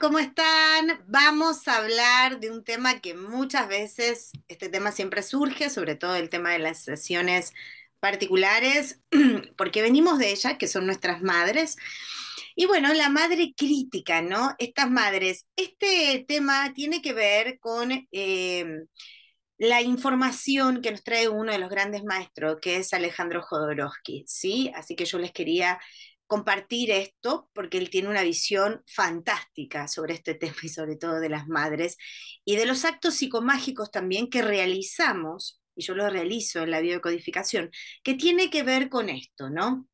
¿cómo están? Vamos a hablar de un tema que muchas veces, este tema siempre surge, sobre todo el tema de las sesiones particulares, porque venimos de ellas, que son nuestras madres. Y bueno, la madre crítica, ¿no? Estas madres. Este tema tiene que ver con em, la información que nos trae uno de los grandes maestros, que es Alejandro Jodorowsky, ¿sí? Así que yo les quería compartir esto, porque él tiene una visión fantástica sobre este tema y sobre todo de las madres, y de los actos psicomágicos también que realizamos, y yo lo realizo en la biocodificación, que tiene que ver con esto, ¿no?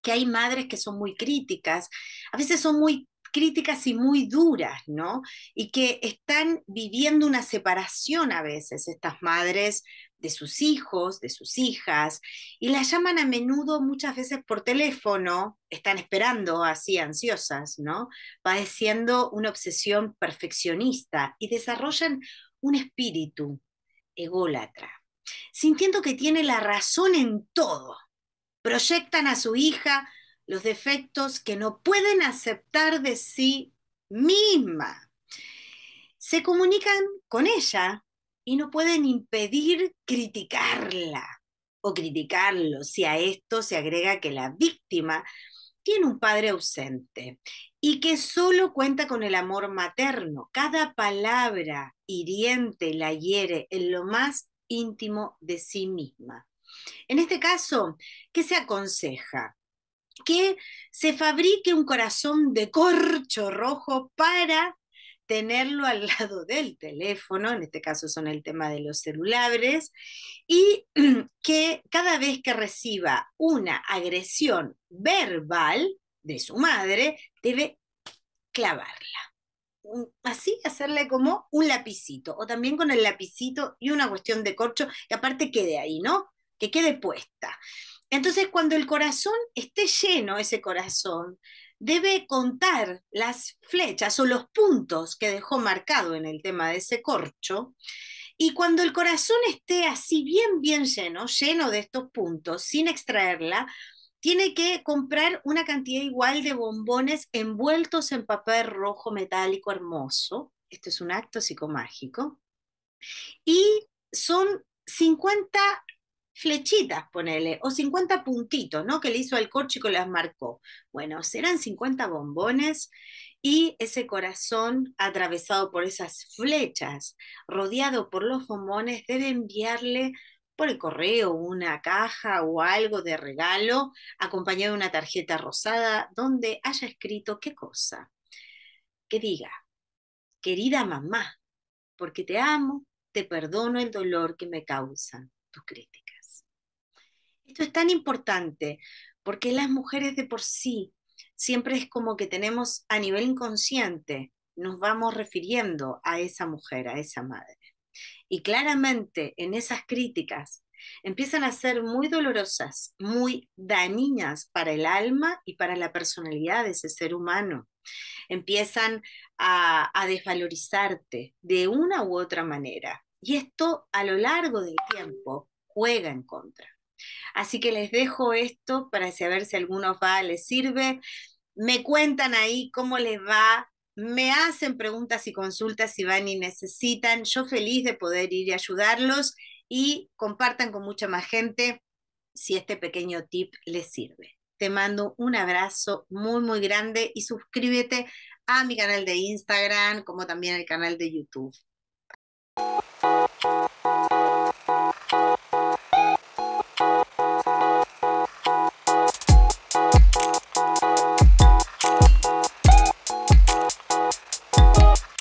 Que hay madres que son muy críticas, a veces son muy críticas y muy duras, ¿no? Y que están viviendo una separación a veces, estas madres de sus hijos, de sus hijas, y las llaman a menudo muchas veces por teléfono, están esperando así ansiosas, ¿no? Padeciendo una obsesión perfeccionista y desarrollan un espíritu ególatra, sintiendo que tiene la razón en todo. Proyectan a su hija los defectos que no pueden aceptar de sí misma. Se comunican con ella y no pueden impedir criticarla o criticarlo si a esto se agrega que la víctima tiene un padre ausente y que solo cuenta con el amor materno. Cada palabra hiriente la hiere en lo más íntimo de sí misma. En este caso, ¿qué se aconseja? Que se fabrique un corazón de corcho rojo para tenerlo al lado del teléfono, en este caso son el tema de los celulares, y que cada vez que reciba una agresión verbal de su madre, debe clavarla. Así hacerle como un lapicito, o también con el lapicito y una cuestión de corcho, que aparte quede ahí, ¿no? Que quede puesta. Entonces, cuando el corazón esté lleno, ese corazón debe contar las flechas o los puntos que dejó marcado en el tema de ese corcho. Y cuando el corazón esté así bien, bien lleno, lleno de estos puntos, sin extraerla, tiene que comprar una cantidad igual de bombones envueltos en papel rojo metálico hermoso. Esto es un acto psicomágico. Y son 50 flechitas, ponele, o 50 puntitos, ¿no? Que le hizo al corchico y las marcó. Bueno, serán 50 bombones y ese corazón atravesado por esas flechas, rodeado por los bombones, debe enviarle por el correo una caja o algo de regalo, acompañado de una tarjeta rosada donde haya escrito qué cosa. Que diga, querida mamá, porque te amo, te perdono el dolor que me causan tus críticas. Esto es tan importante porque las mujeres de por sí siempre es como que tenemos a nivel inconsciente, nos vamos refiriendo a esa mujer, a esa madre. Y claramente en esas críticas empiezan a ser muy dolorosas, muy dañinas para el alma y para la personalidad de ese ser humano. Empiezan a, desvalorizarte de una u otra manera. Y esto a lo largo del tiempo juega en contra. Así que les dejo esto para saber si alguno va, les sirve. Me cuentan ahí cómo les va, me hacen preguntas y consultas si van y necesitan. Yo feliz de poder ir y ayudarlos y compartan con mucha más gente si este pequeño tip les sirve. Te mando un abrazo muy, muy grande y suscríbete a mi canal de Instagram como también al canal de YouTube.